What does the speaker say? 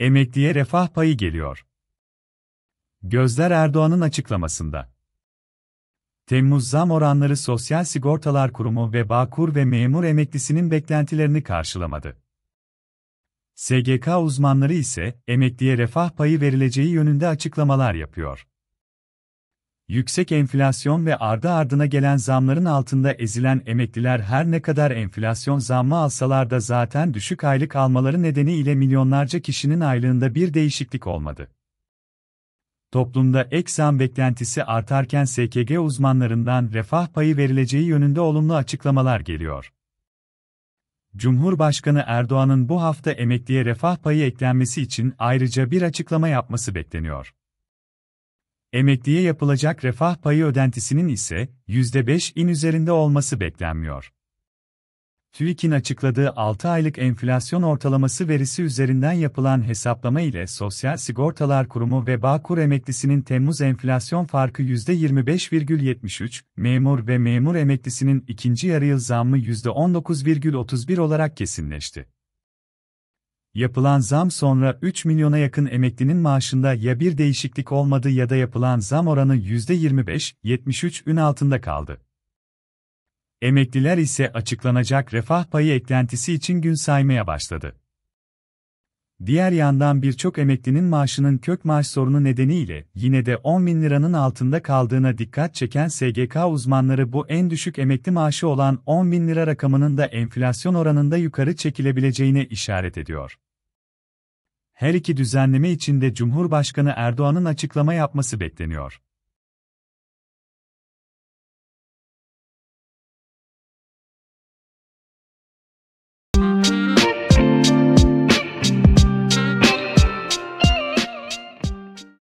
Emekliye refah payı geliyor. Gözler Erdoğan'ın açıklamasında. Temmuz zam oranları Sosyal Sigortalar Kurumu ve Bağkur ve memur emeklisinin beklentilerini karşılamadı. SGK uzmanları ise emekliye refah payı verileceği yönünde açıklamalar yapıyor. Yüksek enflasyon ve ardı ardına gelen zamların altında ezilen emekliler her ne kadar enflasyon zammı alsalar da zaten düşük aylık almaları nedeniyle milyonlarca kişinin aylığında bir değişiklik olmadı. Toplumda ek zam beklentisi artarken SKG uzmanlarından refah payı verileceği yönünde olumlu açıklamalar geliyor. Cumhurbaşkanı Erdoğan'ın bu hafta emekliye refah payı eklenmesi için ayrıca bir açıklama yapması bekleniyor. Emekliye yapılacak refah payı ödentisinin ise %5 in üzerinde olması beklenmiyor. TÜİK'in açıkladığı 6 aylık enflasyon ortalaması verisi üzerinden yapılan hesaplama ile Sosyal Sigortalar Kurumu ve Bağkur emeklisinin Temmuz enflasyon farkı %25,73, memur ve memur emeklisinin ikinci yarı yarıyıl zammı %19,31 olarak kesinleşti. Yapılan zam sonra 3 milyona yakın emeklinin maaşında ya bir değişiklik olmadı ya da yapılan zam oranı %25-73 ün altında kaldı. Emekliler ise açıklanacak refah payı eklentisi için gün saymaya başladı. Diğer yandan birçok emeklinin maaşının kök maaş sorunu nedeniyle yine de 10 bin liranın altında kaldığına dikkat çeken SGK uzmanları bu en düşük emekli maaşı olan 10 bin lira rakamının da enflasyon oranında yukarı çekilebileceğine işaret ediyor. Her iki düzenleme içinde Cumhurbaşkanı Erdoğan'ın açıklama yapması bekleniyor.